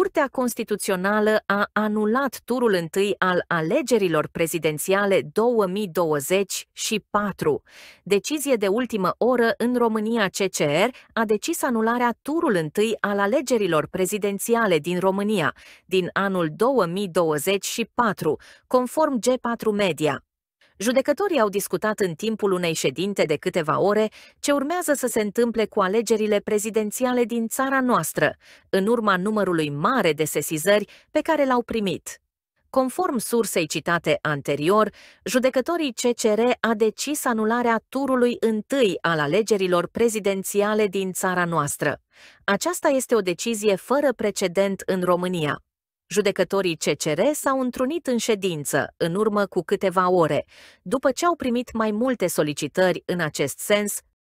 Curtea Constituțională a anulat turul întâi al alegerilor prezidențiale 2020 și 4. Decizie de ultimă oră în România CCR a decis anularea turul întâi al alegerilor prezidențiale din România din anul 2024, conform G4 Media. Judecătorii au discutat în timpul unei ședinte de câteva ore ce urmează să se întâmple cu alegerile prezidențiale din țara noastră, în urma numărului mare de sesizări pe care l-au primit. Conform sursei citate anterior, judecătorii CCR a decis anularea turului întâi al alegerilor prezidențiale din țara noastră. Aceasta este o decizie fără precedent în România. Judecătorii CCR s-au întrunit în ședință, în urmă cu câteva ore, după ce au primit mai multe solicitări în acest sens